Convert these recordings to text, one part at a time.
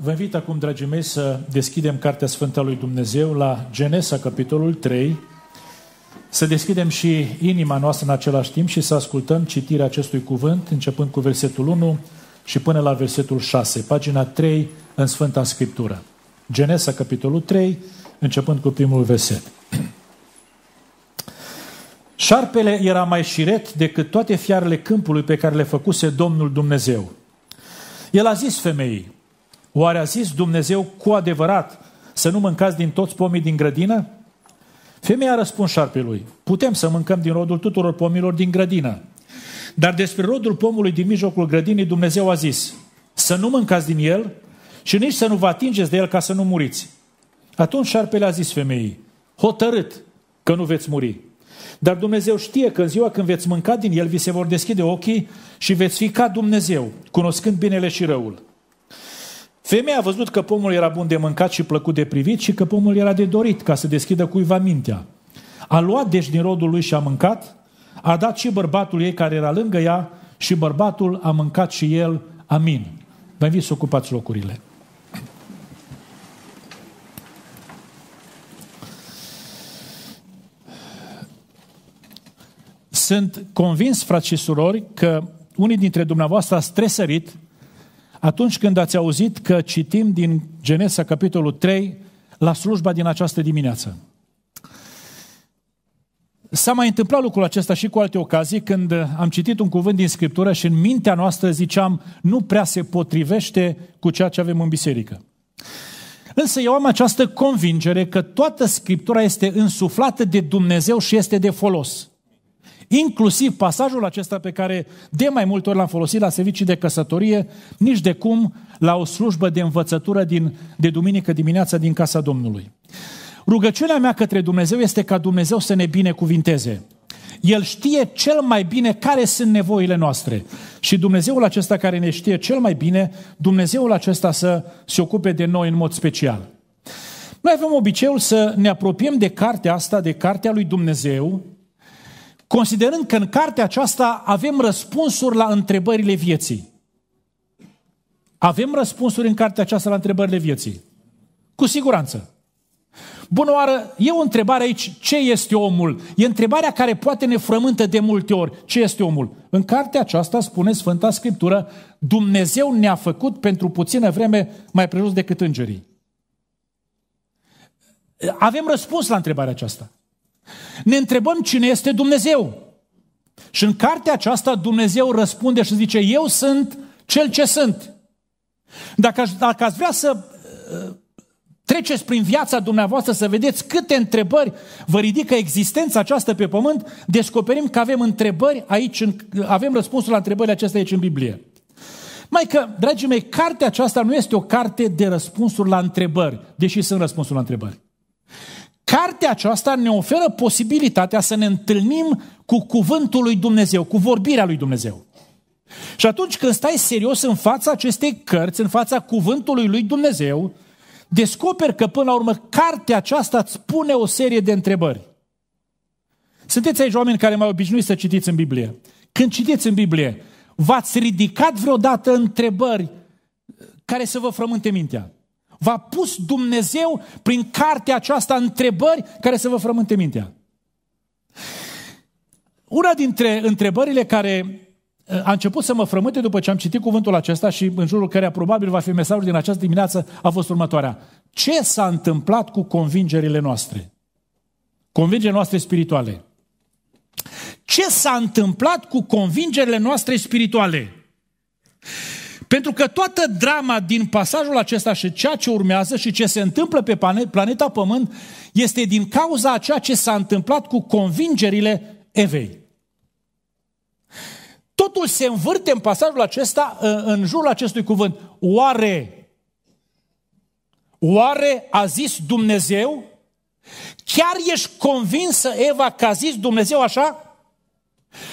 Vă invit acum, dragii mei, să deschidem Cartea Sfântă a lui Dumnezeu la Genesa, capitolul 3, să deschidem și inima noastră în același timp și să ascultăm citirea acestui cuvânt, începând cu versetul 1 și până la versetul 6, pagina 3 în Sfânta Scriptură. Genesa, capitolul 3, începând cu primul verset. Șarpele era mai șiret decât toate fiarele câmpului pe care le făcuse Domnul Dumnezeu. El a zis femeii, Oare a zis Dumnezeu cu adevărat să nu mâncați din toți pomii din grădină? Femeia răspuns șarpelui, putem să mâncăm din rodul tuturor pomilor din grădină. Dar despre rodul pomului din mijlocul grădinii Dumnezeu a zis, să nu mâncați din el și nici să nu vă atingeți de el ca să nu muriți. Atunci șarpele a zis femeii, hotărât că nu veți muri. Dar Dumnezeu știe că în ziua când veți mânca din el, vi se vor deschide ochii și veți fi ca Dumnezeu, cunoscând binele și răul. Femeia a văzut că pomul era bun de mâncat și plăcut de privit și că pomul era de dorit ca să deschidă cuiva mintea. A luat deci din rodul lui și a mâncat, a dat și bărbatul ei care era lângă ea și bărbatul a mâncat și el. Amin. Vă invit să ocupați locurile. Sunt convins, frați și surori, că unii dintre dumneavoastră ați tresărit atunci când ați auzit că citim din Genesa, capitolul 3, la slujba din această dimineață. S-a mai întâmplat lucrul acesta și cu alte ocazii când am citit un cuvânt din Scriptură și în mintea noastră ziceam nu prea se potrivește cu ceea ce avem în biserică. Însă eu am această convingere că toată Scriptura este însuflată de Dumnezeu și este de folos. Inclusiv pasajul acesta pe care de mai multe ori l-am folosit la servicii de căsătorie, nici de cum la o slujbă de învățătură din, de duminică dimineața din Casa Domnului. Rugăciunea mea către Dumnezeu este ca Dumnezeu să ne binecuvinteze. El știe cel mai bine care sunt nevoile noastre. Și Dumnezeul acesta care ne știe cel mai bine, Dumnezeul acesta să se ocupe de noi în mod special. Noi avem obiceiul să ne apropiem de cartea asta, de cartea lui Dumnezeu, considerând că în cartea aceasta avem răspunsuri la întrebările vieții. Avem răspunsuri în cartea aceasta la întrebările vieții. Cu siguranță. Bună oară, e o întrebare aici, ce este omul? E întrebarea care poate ne frământă de multe ori, ce este omul? În cartea aceasta spune Sfânta Scriptură, Dumnezeu ne-a făcut pentru puțină vreme mai prejos decât îngerii. Avem răspuns la întrebarea aceasta. Ne întrebăm cine este Dumnezeu. Și în cartea aceasta Dumnezeu răspunde și zice, eu sunt cel ce sunt. Dacă, dacă ați vrea să uh, treceți prin viața dumneavoastră să vedeți câte întrebări vă ridică existența aceasta pe pământ, descoperim că avem întrebări aici, în, avem răspunsul la întrebările acestea aici în Biblie. Mai că, dragii mei, cartea aceasta nu este o carte de răspunsuri la întrebări, deși sunt răspunsuri la întrebări. Cartea aceasta ne oferă posibilitatea să ne întâlnim cu cuvântul lui Dumnezeu, cu vorbirea lui Dumnezeu. Și atunci când stai serios în fața acestei cărți, în fața cuvântului lui Dumnezeu, descoperi că până la urmă cartea aceasta îți pune o serie de întrebări. Sunteți aici oameni care mai obișnuiți să citiți în Biblie. Când citiți în Biblie, v-ați ridicat vreodată întrebări care să vă frământe mintea? V-a pus Dumnezeu prin cartea aceasta întrebări care să vă frământe mintea. Una dintre întrebările care uh, a început să mă frământe după ce am citit cuvântul acesta și în jurul căreia probabil va fi mesajul din această dimineață a fost următoarea. Ce s-a întâmplat cu convingerile noastre? Convingerile noastre spirituale. Ce s-a întâmplat cu convingerile noastre spirituale? Pentru că toată drama din pasajul acesta și ceea ce urmează și ce se întâmplă pe planeta Pământ este din cauza a ceea ce s-a întâmplat cu convingerile Evei. Totul se învârte în pasajul acesta, în jurul acestui cuvânt. Oare, oare a zis Dumnezeu? Chiar ești convinsă, Eva, că a zis Dumnezeu așa?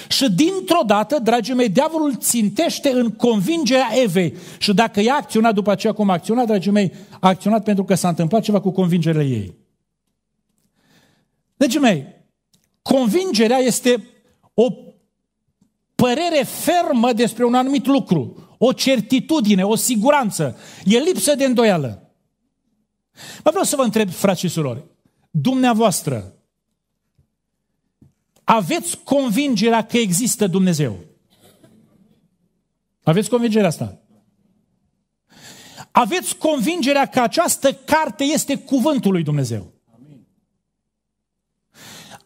Și dintr-o dată, dragii mei, diavolul țintește în convingerea Evei. Și dacă ea a acționat după aceea cum a acționat, dragii mei, a acționat pentru că s-a întâmplat ceva cu convingerea ei. Dragii mei, convingerea este o părere fermă despre un anumit lucru, o certitudine, o siguranță. E lipsă de îndoială. Mă vreau să vă întreb, frați și surori, dumneavoastră, aveți convingerea că există Dumnezeu. Aveți convingerea asta? Aveți convingerea că această carte este cuvântul lui Dumnezeu.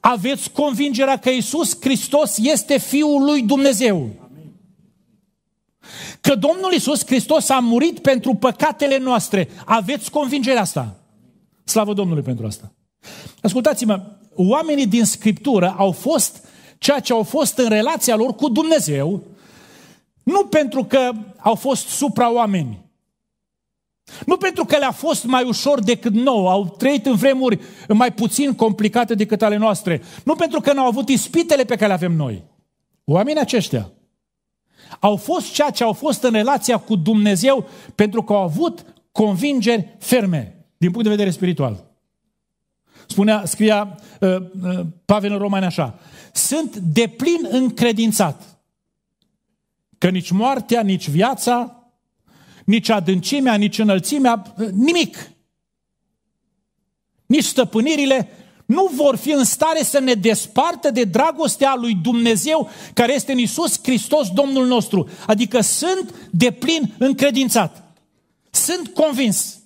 Aveți convingerea că Isus Hristos este Fiul lui Dumnezeu. Că Domnul Isus Hristos a murit pentru păcatele noastre. Aveți convingerea asta. Slavă Domnului pentru asta. Ascultați-mă, oamenii din Scriptură au fost ceea ce au fost în relația lor cu Dumnezeu, nu pentru că au fost supra-oameni, nu pentru că le-a fost mai ușor decât nouă, au trăit în vremuri mai puțin complicate decât ale noastre, nu pentru că n-au avut ispitele pe care le avem noi. Oamenii aceștia au fost ceea ce au fost în relația cu Dumnezeu pentru că au avut convingeri ferme din punct de vedere spiritual spunea, scria uh, uh, Pavel în Romani așa, sunt deplin încredințat că nici moartea, nici viața, nici adâncimea, nici înălțimea, uh, nimic, nici stăpânirile nu vor fi în stare să ne despartă de dragostea lui Dumnezeu care este în Iisus Hristos Domnul nostru. Adică sunt deplin încredințat. Sunt convins.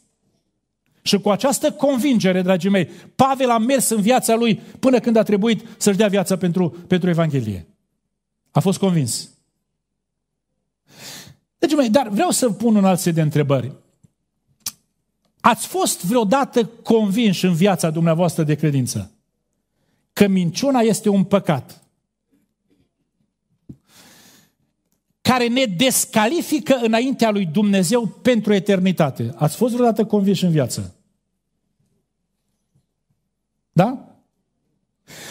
Și cu această convingere, dragii mei, Pavel a mers în viața lui până când a trebuit să-și dea viața pentru, pentru Evanghelie. A fost convins. Dragii mei, dar vreau să pun un alt set de întrebări. Ați fost vreodată convinși în viața dumneavoastră de credință că minciuna este un păcat care ne descalifică înaintea lui Dumnezeu pentru eternitate. Ați fost vreodată convinși în viață? Da?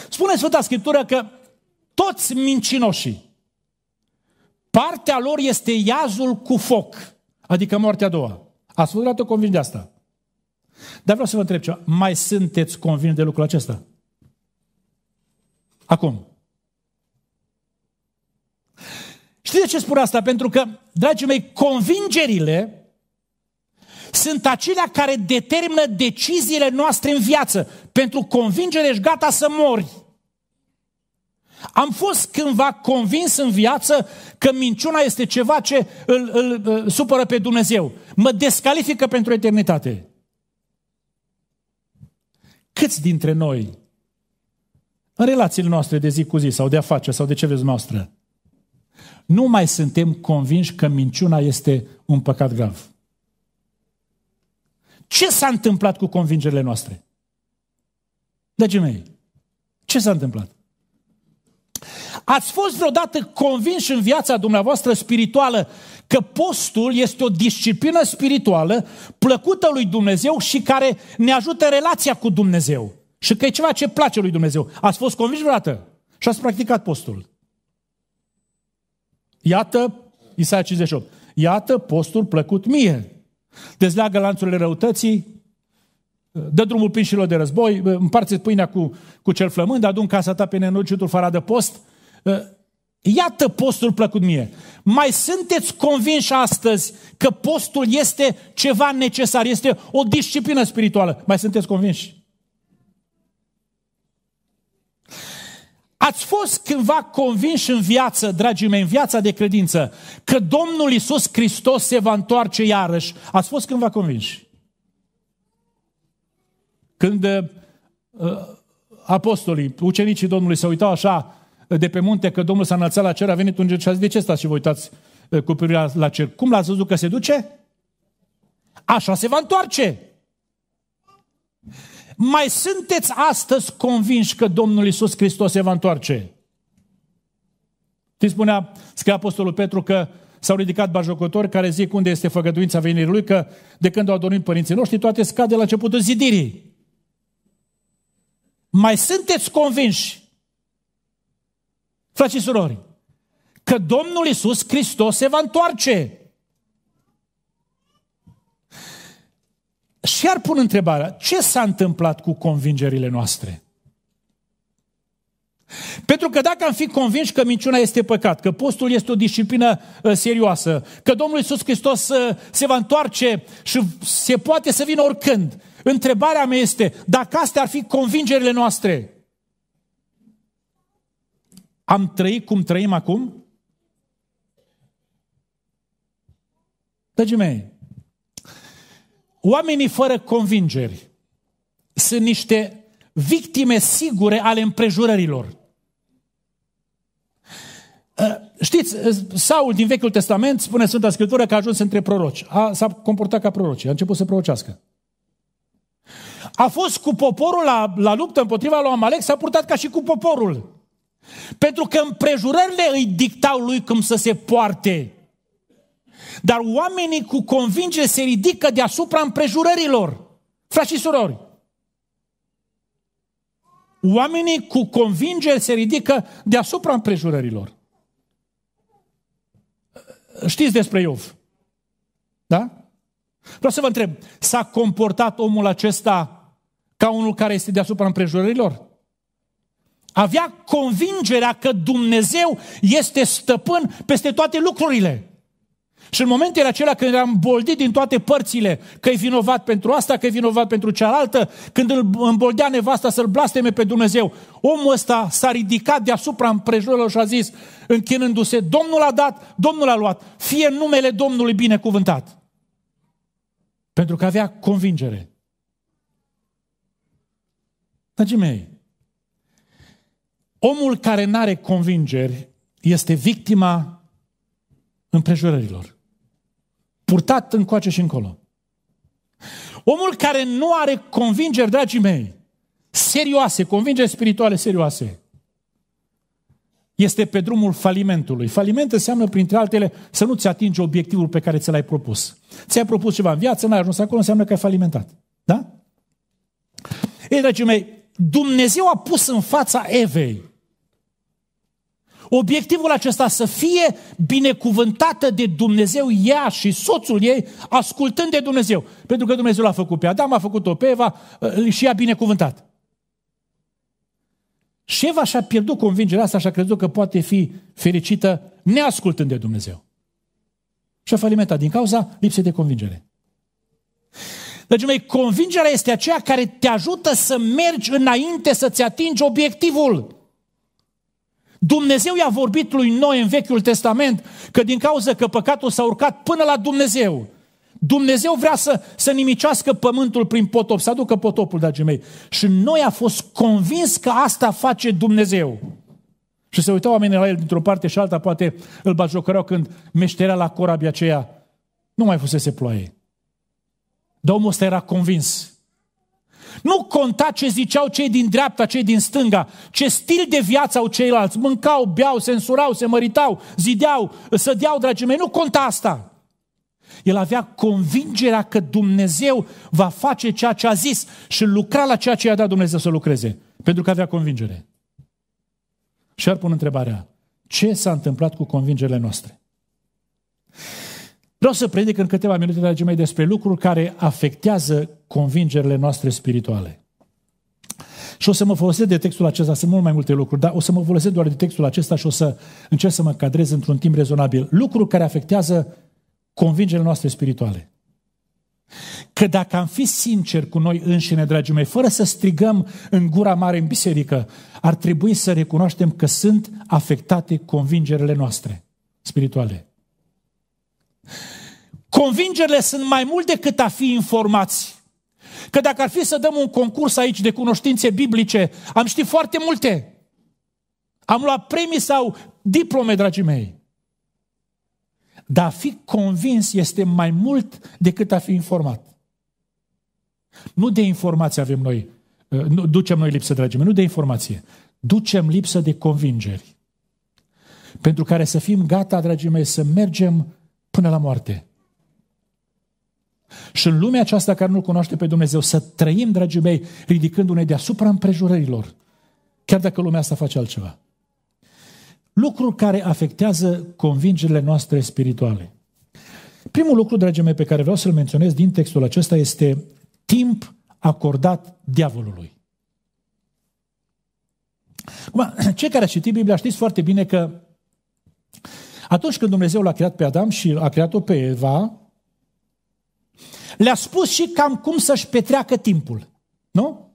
Spune Sfânta Scriptură că toți mincinoșii, partea lor este iazul cu foc, adică moartea a doua. Ați fost vreodată convins de asta? Dar vreau să vă întreb ceva. Mai sunteți convins de lucrul acesta? Acum. Știți de ce spun asta? Pentru că, dragii mei, convingerile sunt acelea care determină deciziile noastre în viață. Pentru convingere ești gata să mori. Am fost cândva convins în viață că minciuna este ceva ce îl, îl, îl supără pe Dumnezeu. Mă descalifică pentru eternitate. Câți dintre noi, în relațiile noastre de zi cu zi sau de afaceri sau de ce vezi noastră, nu mai suntem convinși că minciuna este un păcat grav. Ce s-a întâmplat cu convingerile noastre? Dragii mei, ce s-a întâmplat? Ați fost vreodată convinși în viața dumneavoastră spirituală că postul este o disciplină spirituală plăcută lui Dumnezeu și care ne ajută relația cu Dumnezeu și că e ceva ce place lui Dumnezeu. Ați fost convinși vreodată și ați practicat postul. Iată, Isaia 58, iată postul plăcut mie. Dezleagă lanțurile răutății, dă drumul pinșilor de război, împarte pâinea cu, cu cel flămând, adun casa ta pe nenorocitul fără de post. Iată postul plăcut mie. Mai sunteți convinși astăzi că postul este ceva necesar, este o disciplină spirituală. Mai sunteți convinși? Ați fost cândva convinși în viață, dragii mei, în viața de credință, că Domnul Isus Hristos se va întoarce iarăși? Ați fost cândva convinși? Când uh, apostolii, ucenicii Domnului se uitau așa uh, de pe munte că Domnul s-a înălțat la cer, a venit un ger și a zis, de ce stați și vă uitați uh, cu privirea la cer? Cum l-ați văzut că se duce? Așa se va întoarce. Mai sunteți astăzi convinși că Domnul Isus Hristos se va întoarce? Știți, spunea, scrie Apostolul Petru că s-au ridicat bajocători care zic unde este făgăduința venirii lui, că de când au dormit părinții noștri, toate scad de la începutul zidirii. Mai sunteți convinși, frați și surori, că Domnul Isus Hristos se va întoarce. și ar pun întrebarea, ce s-a întâmplat cu convingerile noastre? Pentru că dacă am fi convinși că minciuna este păcat, că postul este o disciplină ă, serioasă, că Domnul Iisus Hristos ă, se va întoarce și se poate să vină oricând, întrebarea mea este, dacă astea ar fi convingerile noastre, am trăit cum trăim acum? Dragii mei, Oamenii fără convingeri sunt niște victime sigure ale împrejurărilor. Ă, știți, ă, Saul din Vechiul Testament spune Sfânta Scriptură că a ajuns între proroci. A, s-a comportat ca proroci, a început să prorocească. A fost cu poporul la, la luptă împotriva lui Amalek, s-a purtat ca și cu poporul. Pentru că împrejurările îi dictau lui cum să se poarte. Dar oamenii cu convingere se ridică deasupra împrejurărilor. Frați și surori, oamenii cu convingere se ridică deasupra împrejurărilor. Știți despre Iov, da? Vreau să vă întreb, s-a comportat omul acesta ca unul care este deasupra împrejurărilor? Avea convingerea că Dumnezeu este stăpân peste toate lucrurile. Și în momentele acelea când eram boldit din toate părțile, că e vinovat pentru asta, că e vinovat pentru cealaltă, când îl îmboldea nevasta să-l blasteme pe Dumnezeu, omul ăsta s-a ridicat deasupra împrejurilor și a zis, închinându-se, Domnul a dat, Domnul a luat, fie numele Domnului binecuvântat. Pentru că avea convingere. Dragii mei, omul care nu are convingeri este victima împrejurărilor purtat încoace și încolo. Omul care nu are convingeri, dragii mei, serioase, convingeri spirituale serioase, este pe drumul falimentului. Faliment înseamnă, printre altele, să nu-ți atingi obiectivul pe care ți l-ai propus. Ți-ai propus ceva în viață, n-ai ajuns acolo, înseamnă că ai falimentat. Da? Ei, dragii mei, Dumnezeu a pus în fața Evei Obiectivul acesta să fie binecuvântată de Dumnezeu ea și soțul ei, ascultând de Dumnezeu. Pentru că Dumnezeu l-a făcut pe Adam, a făcut-o pe Eva uh, și a binecuvântat. Și Eva și-a pierdut convingerea asta și a crezut că poate fi fericită neascultând de Dumnezeu. Și a falimentat din cauza lipsei de convingere. Dragii mei, convingerea este aceea care te ajută să mergi înainte să-ți atingi obiectivul. Dumnezeu i-a vorbit lui Noe în Vechiul Testament că din cauza că păcatul s-a urcat până la Dumnezeu. Dumnezeu vrea să, să nimicească pământul prin potop, să aducă potopul, dragii mei. Și noi a fost convins că asta face Dumnezeu. Și se uitau oamenii la el dintr-o parte și alta, poate îl bajocăreau când meșterea la corabia aceea. Nu mai fusese ploaie. Dar omul ăsta era convins nu conta ce ziceau cei din dreapta, cei din stânga, ce stil de viață au ceilalți. Mâncau, beau, sensurau, se măritau, zideau, deau, dragii mei. Nu conta asta. El avea convingerea că Dumnezeu va face ceea ce a zis și lucra la ceea ce i-a dat Dumnezeu să lucreze. Pentru că avea convingere. Și ar pun întrebarea, ce s-a întâmplat cu convingerile noastre? Vreau să predic în câteva minute, dragii mei, despre lucruri care afectează convingerile noastre spirituale. Și o să mă folosesc de textul acesta, sunt mult mai multe lucruri, dar o să mă folosesc doar de textul acesta și o să încerc să mă cadrez într-un timp rezonabil. Lucruri care afectează convingerile noastre spirituale. Că dacă am fi sinceri cu noi înșine, dragii mei, fără să strigăm în gura mare în biserică, ar trebui să recunoaștem că sunt afectate convingerile noastre spirituale. Convingerile sunt mai mult decât a fi informați. Că dacă ar fi să dăm un concurs aici de cunoștințe biblice, am ști foarte multe. Am luat premii sau diplome, dragii mei. Dar a fi convins este mai mult decât a fi informat. Nu de informație avem noi, uh, nu, ducem noi lipsă, dragii mei, nu de informație. Ducem lipsă de convingeri. Pentru care să fim gata, dragii mei, să mergem până la moarte. Și în lumea aceasta care nu cunoaște pe Dumnezeu, să trăim, dragii mei, ridicându-ne deasupra împrejurărilor. Chiar dacă lumea asta face altceva. Lucruri care afectează convingerile noastre spirituale. Primul lucru, dragii mei, pe care vreau să-l menționez din textul acesta este timp acordat diavolului. Acum, cei care a citit Biblia știți foarte bine că atunci când Dumnezeu l-a creat pe Adam și a creat-o pe Eva, le-a spus și cam cum să-și petreacă timpul. Nu?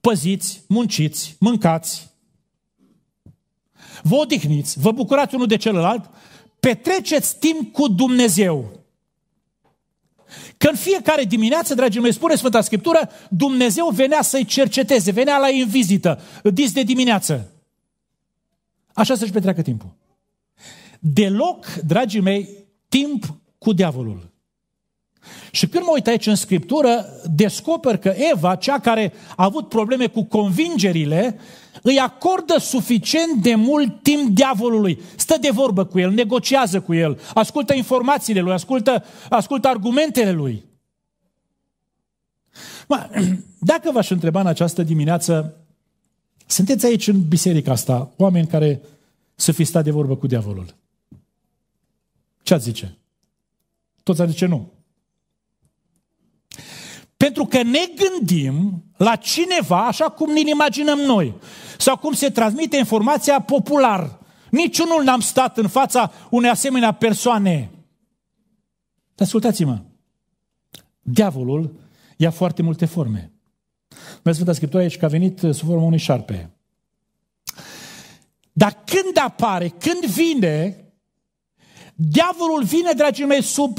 Păziți, munciți, mâncați, vă odihniți, vă bucurați unul de celălalt, petreceți timp cu Dumnezeu. Când fiecare dimineață, dragii mei, spune Sfânta Scriptură, Dumnezeu venea să-i cerceteze, venea la ei în vizită, dis de dimineață. Așa să-și petreacă timpul. Deloc, dragii mei, timp cu diavolul. Și când mă uit aici în Scriptură, descoper că Eva, cea care a avut probleme cu convingerile, îi acordă suficient de mult timp diavolului. Stă de vorbă cu el, negociază cu el, ascultă informațiile lui, ascultă, ascultă argumentele lui. Ma, dacă v-aș întreba în această dimineață, sunteți aici în biserica asta, oameni care să fi stat de vorbă cu diavolul. Ce ați zice? Toți ar zice nu. Pentru că ne gândim la cineva așa cum ne imaginăm noi. Sau cum se transmite informația popular. Niciunul n-am stat în fața unei asemenea persoane. Ascultați-mă. Diavolul ia foarte multe forme. Noi Sfânta Scriptura aici că a venit uh, sub forma unui șarpe. Dar când apare, când vine, diavolul vine, dragii mei, sub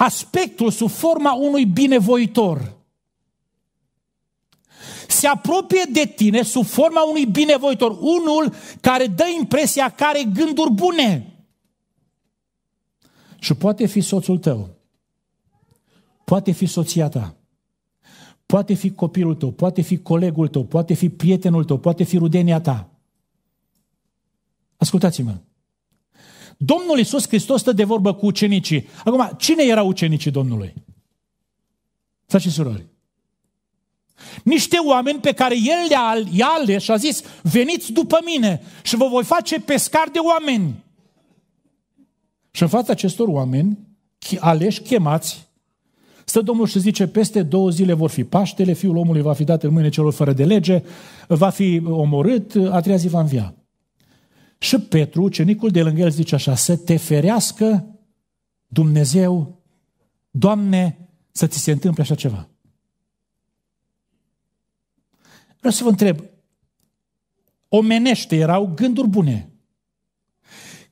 aspectul sub forma unui binevoitor. Se apropie de tine sub forma unui binevoitor, unul care dă impresia că are gânduri bune. Și poate fi soțul tău, poate fi soția ta, poate fi copilul tău, poate fi colegul tău, poate fi prietenul tău, poate fi rudenia ta. Ascultați-mă, Domnul Iisus Hristos stă de vorbă cu ucenicii. Acum, cine erau ucenicii Domnului? Să și surori. Niște oameni pe care El le-a ales și a zis, veniți după mine și vă voi face pescar de oameni. Și în fața acestor oameni, aleși, chemați, Stă Domnul și zice, peste două zile vor fi Paștele, Fiul omului va fi dat în mâine celor fără de lege, va fi omorât, a treia zi va învia. Și Petru, ucenicul de lângă el, zice așa, să te ferească Dumnezeu, Doamne, să ți se întâmple așa ceva. Vreau să vă întreb, omenește erau gânduri bune.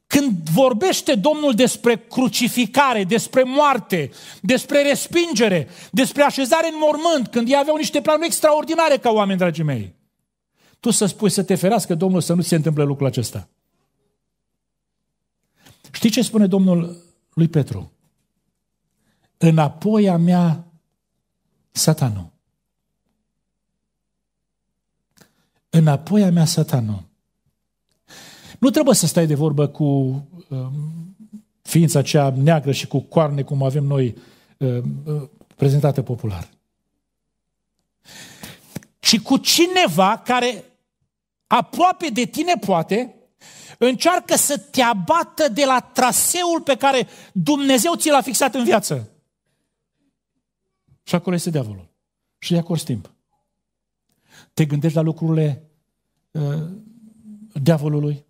Când vorbește Domnul despre crucificare, despre moarte, despre respingere, despre așezare în mormânt, când ei aveau niște planuri extraordinare ca oameni, dragii mei, tu să spui să te ferească Domnul să nu se întâmple lucrul acesta. Știi ce spune Domnul lui Petru? Înapoi a mea satanu. Înapoi a mea satanu. Nu trebuie să stai de vorbă cu um, ființa cea neagră și cu coarne, cum avem noi um, uh, prezentată popular. Ci cu cineva care aproape de tine poate, Încearcă să te abată de la traseul pe care Dumnezeu ți l-a fixat în viață. Și acolo este diavolul. Și de acolo timp. Te gândești la lucrurile uh, diavolului?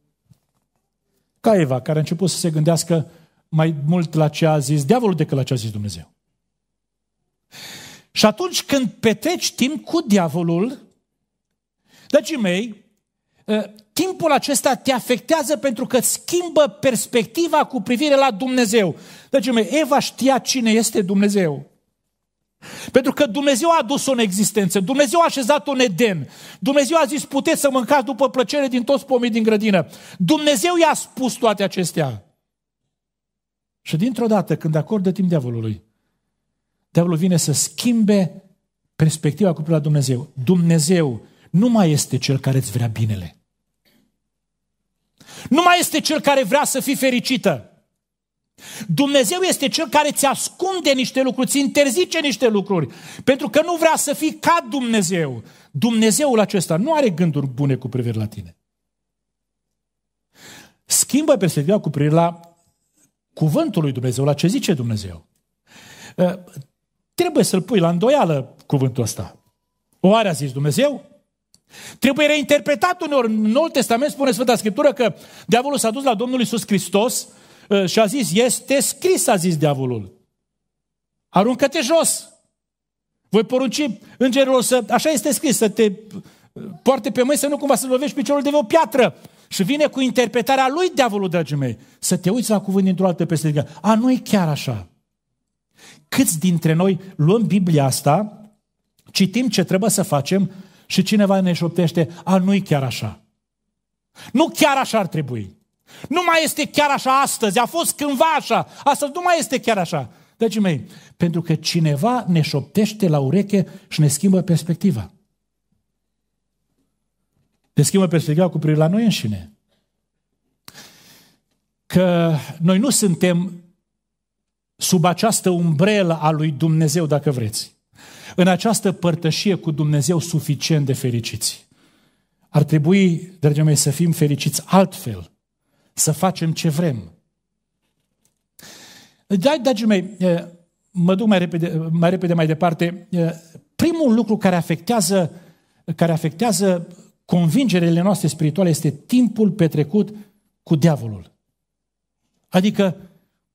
Ca Eva, care a început să se gândească mai mult la ce a zis diavolul decât la ce a zis Dumnezeu. Și atunci când petreci timp cu diavolul, dragii mei, uh, timpul acesta te afectează pentru că schimbă perspectiva cu privire la Dumnezeu. Deci, Eva știa cine este Dumnezeu. Pentru că Dumnezeu a adus-o în existență, Dumnezeu a așezat-o în Eden, Dumnezeu a zis puteți să mâncați după plăcere din toți pomii din grădină. Dumnezeu i-a spus toate acestea. Și dintr-o dată, când acordă timp diavolului, diavolul vine să schimbe perspectiva cu privire la Dumnezeu. Dumnezeu nu mai este cel care îți vrea binele. Nu mai este cel care vrea să fii fericită. Dumnezeu este cel care ți ascunde niște lucruri, ți interzice niște lucruri, pentru că nu vrea să fii ca Dumnezeu. Dumnezeul acesta nu are gânduri bune cu privire la tine. Schimbă perspectiva cu privire la cuvântul lui Dumnezeu, la ce zice Dumnezeu. Trebuie să-l pui la îndoială cuvântul ăsta. Oare a zis Dumnezeu? Trebuie reinterpretat uneori. În Noul Testament spune Sfânta Scriptură că diavolul s-a dus la Domnul Isus Hristos uh, și a zis, este scris, a zis diavolul. Aruncă-te jos. Voi porunci îngerilor să, așa este scris, să te uh, poarte pe mâini să nu cumva să lovești piciorul de o piatră. Și vine cu interpretarea lui diavolul, dragii mei, să te uiți la cuvânt dintr-o altă perspectivă. A, nu e chiar așa. Câți dintre noi luăm Biblia asta, citim ce trebuie să facem și cineva ne șoptește, a, nu-i chiar așa. Nu chiar așa ar trebui. Nu mai este chiar așa astăzi, a fost cândva așa, astăzi nu mai este chiar așa. deci mei, pentru că cineva ne șoptește la ureche și ne schimbă perspectiva. Ne schimbă perspectiva cu privire la noi înșine. Că noi nu suntem sub această umbrelă a lui Dumnezeu, dacă vreți în această părtășie cu Dumnezeu suficient de fericiți. Ar trebui, dragii mei, să fim fericiți altfel, să facem ce vrem. Da, dragii mei, mă duc mai repede mai, repede mai departe. Primul lucru care afectează, care afectează convingerile noastre spirituale este timpul petrecut cu diavolul. Adică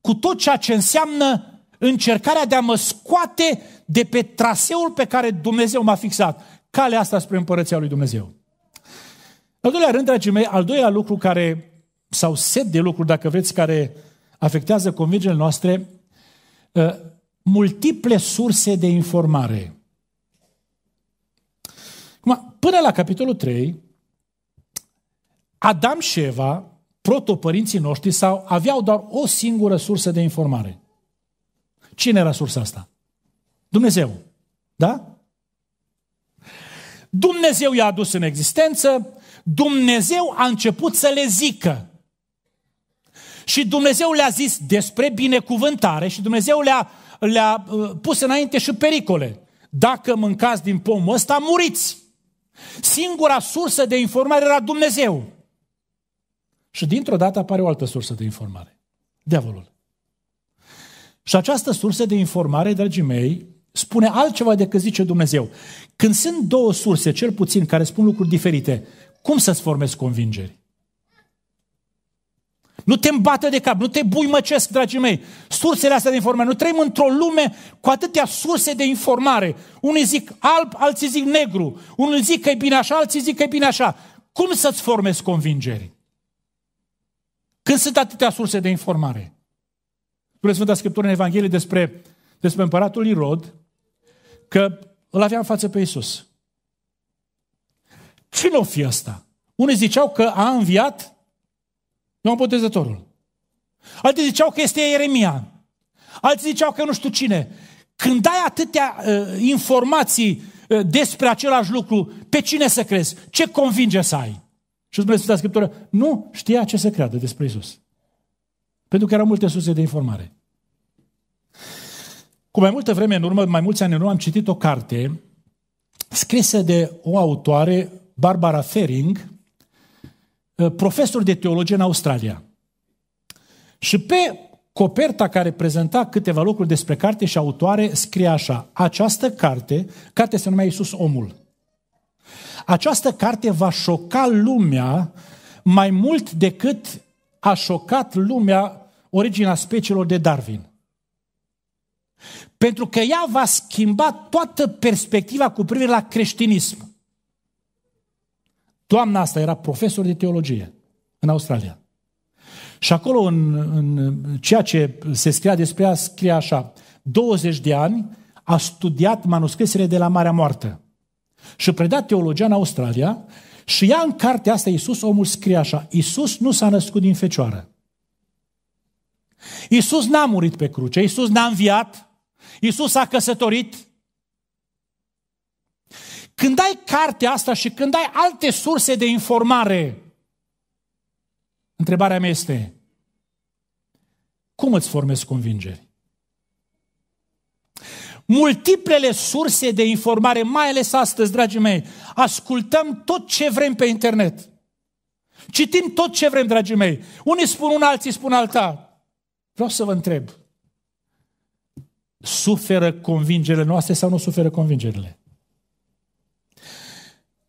cu tot ceea ce înseamnă încercarea de a mă scoate de pe traseul pe care Dumnezeu m-a fixat. Calea asta spre împărăția lui Dumnezeu. Al doilea rând, dragii mei, al doilea lucru care, sau set de lucruri, dacă vreți, care afectează convingerile noastre, ă, multiple surse de informare. până la capitolul 3, Adam și Eva, protopărinții noștri, sau aveau doar o singură sursă de informare. Cine era sursa asta? Dumnezeu. Da? Dumnezeu i-a adus în existență, Dumnezeu a început să le zică. Și Dumnezeu le-a zis despre binecuvântare și Dumnezeu le-a, le-a uh, pus înainte și pericole. Dacă mâncați din pomul ăsta, muriți. Singura sursă de informare era Dumnezeu. Și dintr-o dată apare o altă sursă de informare. Diavolul. Și această sursă de informare, dragii mei, spune altceva decât zice Dumnezeu. Când sunt două surse, cel puțin, care spun lucruri diferite, cum să-ți formezi convingeri? Nu te îmbată de cap, nu te buimăcesc, dragii mei. Sursele astea de informare. Nu trăim într-o lume cu atâtea surse de informare. Unii zic alb, alții zic negru. Unii zic că e bine așa, alții zic că e bine așa. Cum să-ți formezi convingeri? Când sunt atâtea surse de informare? Spune Sfânta Scriptură în Evanghelie despre, despre împăratul Irod că îl avea în față pe Iisus. Cine o fi asta? Unii ziceau că a înviat Ioan Botezătorul. Alții ziceau că este Ieremia. Alții ziceau că nu știu cine. Când ai atâtea uh, informații uh, despre același lucru, pe cine să crezi? Ce convinge să ai? Și spune Sfânta Scriptură, nu știa ce să creadă despre Isus. Pentru că erau multe surse de informare. Cu mai multă vreme în urmă, mai mulți ani în urmă, am citit o carte scrisă de o autoare, Barbara Fering, eh, profesor de teologie în Australia. Și pe coperta care prezenta câteva lucruri despre carte și autoare scrie așa, această carte, carte se numea Iisus omul. Această carte va șoca lumea mai mult decât a șocat lumea originea speciilor de Darwin. Pentru că ea va schimba toată perspectiva cu privire la creștinism. Doamna asta era profesor de teologie în Australia. Și acolo, în, în ceea ce se scria despre ea, scria așa, 20 de ani a studiat manuscrisele de la Marea Moartă și preda teologia în Australia și ea în cartea asta, Iisus, omul scrie așa, Iisus nu s-a născut din fecioară. Iisus n-a murit pe cruce, Iisus n-a înviat, Iisus a căsătorit. Când ai cartea asta și când ai alte surse de informare, întrebarea mea este, cum îți formezi convingeri? Multiplele surse de informare, mai ales astăzi, dragii mei, ascultăm tot ce vrem pe internet. Citim tot ce vrem, dragii mei. Unii spun una, alții spun alta. Vreau să vă întreb, suferă convingerile noastre sau nu suferă convingerile?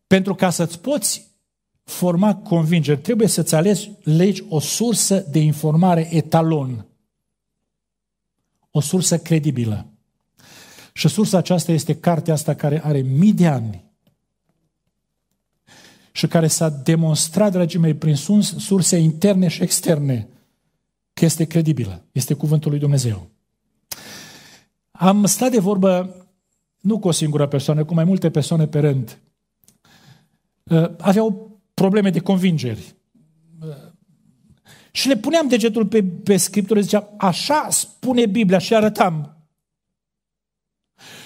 Pentru ca să-ți poți forma convingeri, trebuie să-ți alegi legi o sursă de informare etalon, o sursă credibilă. Și sursa aceasta este cartea asta care are mii de ani și care s-a demonstrat, dragii mei, prin surse interne și externe este credibilă, este cuvântul lui Dumnezeu. Am stat de vorbă nu cu o singură persoană, cu mai multe persoane pe rând. Uh, aveau probleme de convingeri. Uh, și le puneam degetul pe, pe Scriptură, ziceam, așa spune Biblia și arătam.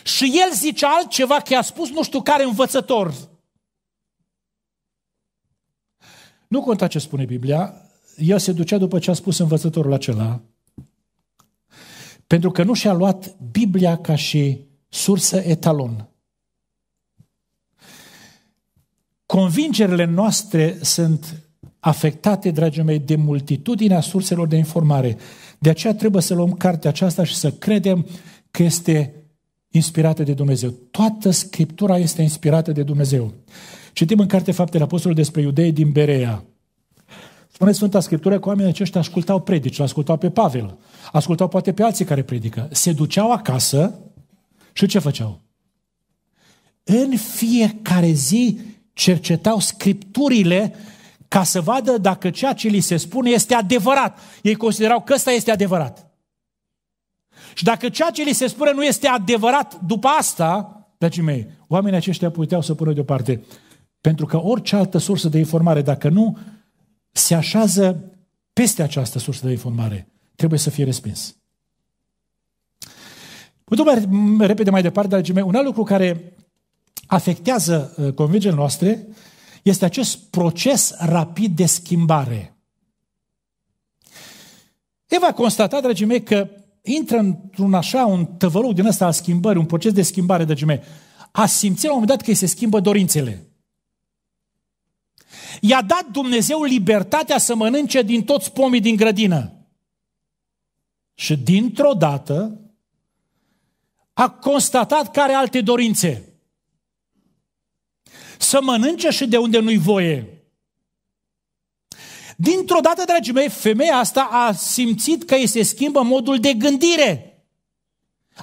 Și el zice altceva, că a spus nu știu care învățător. Nu conta ce spune Biblia, ea se ducea după ce a spus învățătorul acela, pentru că nu și-a luat Biblia ca și sursă etalon. Convingerile noastre sunt afectate, dragii mei, de multitudinea surselor de informare. De aceea trebuie să luăm cartea aceasta și să credem că este inspirată de Dumnezeu. Toată Scriptura este inspirată de Dumnezeu. Citim în carte Faptele Apostolului despre iudei din Berea. Spune Sfânta Scriptură că oamenii aceștia ascultau predici, ascultau pe Pavel, ascultau poate pe alții care predică. Se duceau acasă și ce făceau? În fiecare zi cercetau scripturile ca să vadă dacă ceea ce li se spune este adevărat. Ei considerau că ăsta este adevărat. Și dacă ceea ce li se spune nu este adevărat după asta, dragii mei, oamenii aceștia puteau să pună deoparte. Pentru că orice altă sursă de informare, dacă nu se așează peste această sursă de informare, trebuie să fie respins. Putem mai repede mai departe, dragii mei, un alt lucru care afectează uh, convingerile noastre este acest proces rapid de schimbare. Eva a constatat, dragii mei, că intră într-un așa, un tăvăluc din ăsta al schimbării, un proces de schimbare, dragii mei. A simțit la un moment dat că îi se schimbă dorințele. I-a dat Dumnezeu libertatea să mănânce din toți pomii din grădină. Și dintr-o dată a constatat care alte dorințe. Să mănânce și de unde nu-i voie. Dintr-o dată, dragii mei, femeia asta a simțit că îi se schimbă modul de gândire.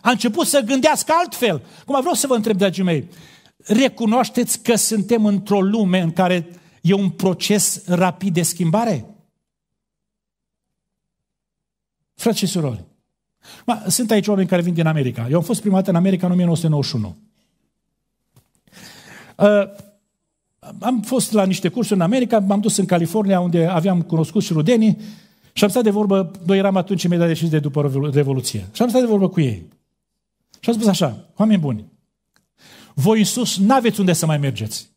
A început să gândească altfel. Cum vreau să vă întreb, dragii mei, recunoașteți că suntem într-o lume în care E un proces rapid de schimbare? frate și surori, Ma, sunt aici oameni care vin din America. Eu am fost prima dată în America în 1991. Uh, am fost la niște cursuri în America, m-am dus în California, unde aveam cunoscut și rudenii, și am stat de vorbă, noi eram atunci imediat de de după Revoluție, și am stat de vorbă cu ei. Și am spus așa, oameni buni, voi în sus n-aveți unde să mai mergeți.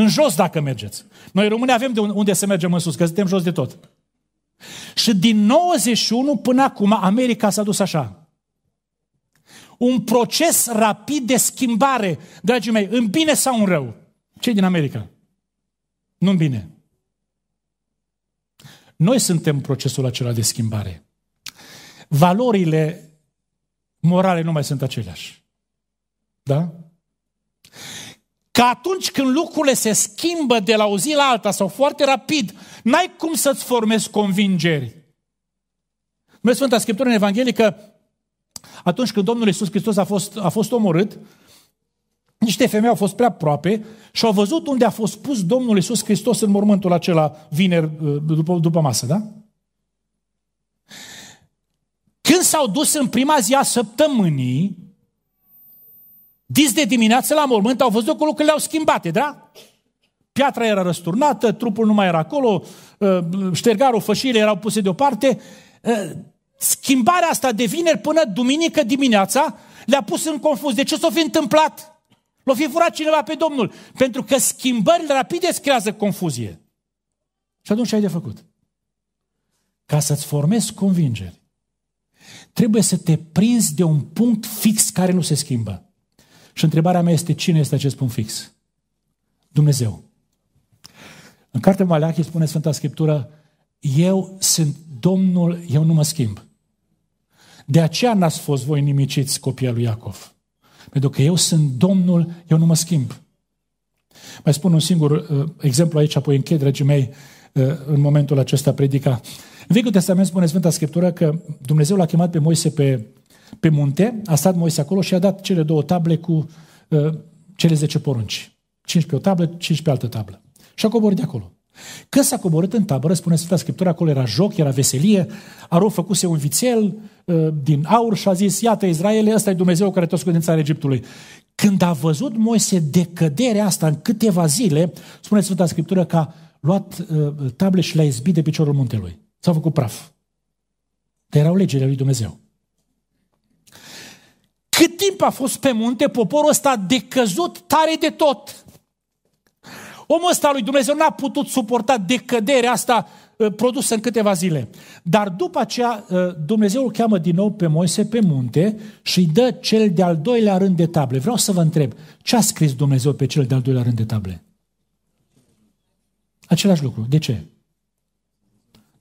În jos dacă mergeți. Noi români avem de unde să mergem în sus, că suntem jos de tot. Și din 91 până acum America s-a dus așa. Un proces rapid de schimbare, dragii mei, în bine sau în rău. Cei din America. Nu în bine. Noi suntem procesul acela de schimbare. Valorile morale nu mai sunt aceleași. Da? Că atunci când lucrurile se schimbă de la o zi la alta sau foarte rapid, n-ai cum să-ți formezi convingeri. Noi Sfânta Scriptură în Evanghelie că atunci când Domnul Iisus Hristos a fost, a fost omorât, niște femei au fost prea aproape și au văzut unde a fost pus Domnul Iisus Hristos în mormântul acela vineri uh, după, după masă, da? Când s-au dus în prima zi a săptămânii, Dis de dimineață la mormânt au văzut că lucrurile au schimbat, da? Piatra era răsturnată, trupul nu mai era acolo, ă, ștergarul, fășile erau puse deoparte. Ă, schimbarea asta de vineri până duminică dimineața le-a pus în confuz. De ce s-a fi întâmplat? L-a fi furat cineva pe Domnul. Pentru că schimbările rapide îți creează confuzie. Și atunci ce ai de făcut? Ca să-ți formezi convingeri, trebuie să te prinzi de un punct fix care nu se schimbă. Și întrebarea mea este, cine este acest punct fix? Dumnezeu. În cartea Maleachii spune Sfânta Scriptură, eu sunt Domnul, eu nu mă schimb. De aceea n-ați fost voi nimiciți copia lui Iacov. Pentru că eu sunt Domnul, eu nu mă schimb. Mai spun un singur uh, exemplu aici, apoi închei, dragii mei, uh, în momentul acesta predica. În Vechiul Testament spune Sfânta Scriptură că Dumnezeu l-a chemat pe Moise pe pe munte, a stat Moise acolo și a dat cele două table cu uh, cele 10 porunci. 5 pe o tablă, 5 pe altă tablă. Și a coborât de acolo. Când s-a coborât în tabără, spune Sfânta Scriptură, acolo era joc, era veselie, Aro făcuse un vițel uh, din aur și a zis, iată Israele, ăsta e Dumnezeu care te-a scos din țara Egiptului. Când a văzut Moise decăderea asta în câteva zile, spune Sfânta Scriptură că a luat uh, table și le-a izbit de piciorul muntelui. S-a făcut praf. Dar erau legile lui Dumnezeu. Cât timp a fost pe munte, poporul ăsta a decăzut tare de tot. Omul ăsta lui Dumnezeu n-a putut suporta decăderea asta ă, produsă în câteva zile. Dar după aceea ă, Dumnezeu îl cheamă din nou pe Moise pe munte și îi dă cel de-al doilea rând de table. Vreau să vă întreb, ce a scris Dumnezeu pe cel de-al doilea rând de table? Același lucru. De ce?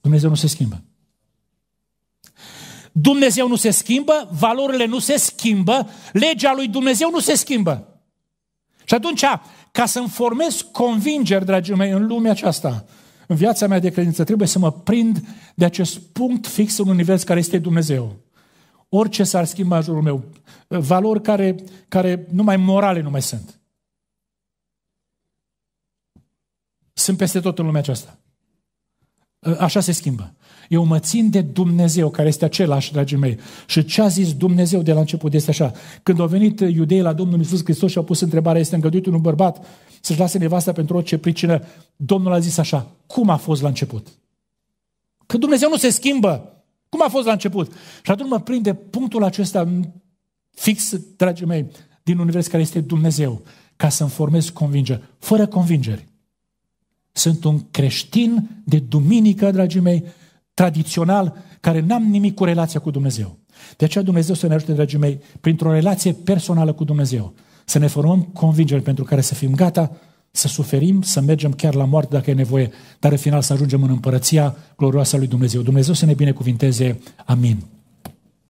Dumnezeu nu se schimbă. Dumnezeu nu se schimbă, valorile nu se schimbă, legea lui Dumnezeu nu se schimbă. Și atunci, ca să-mi formez convingeri, dragii mei, în lumea aceasta, în viața mea de credință, trebuie să mă prind de acest punct fix în univers care este Dumnezeu. Orice s-ar schimba în jurul meu, valori care, care numai morale nu mai sunt. Sunt peste tot în lumea aceasta. Așa se schimbă. Eu mă țin de Dumnezeu, care este același, dragii mei. Și ce a zis Dumnezeu de la început este așa. Când au venit iudeii la Domnul Iisus Hristos și au pus întrebarea, este îngăduit un bărbat să-și lase nevasta pentru orice pricină, Domnul a zis așa, cum a fost la început? Că Dumnezeu nu se schimbă. Cum a fost la început? Și atunci mă prinde punctul acesta fix, dragii mei, din univers care este Dumnezeu, ca să-mi formez convingeri. Fără convingeri. Sunt un creștin de duminică, dragii mei, tradițional, care n-am nimic cu relația cu Dumnezeu. De aceea Dumnezeu să ne ajute, dragii mei, printr-o relație personală cu Dumnezeu, să ne formăm convingeri pentru care să fim gata să suferim, să mergem chiar la moarte dacă e nevoie, dar în final să ajungem în împărăția glorioasă a lui Dumnezeu. Dumnezeu să ne binecuvinteze. Amin.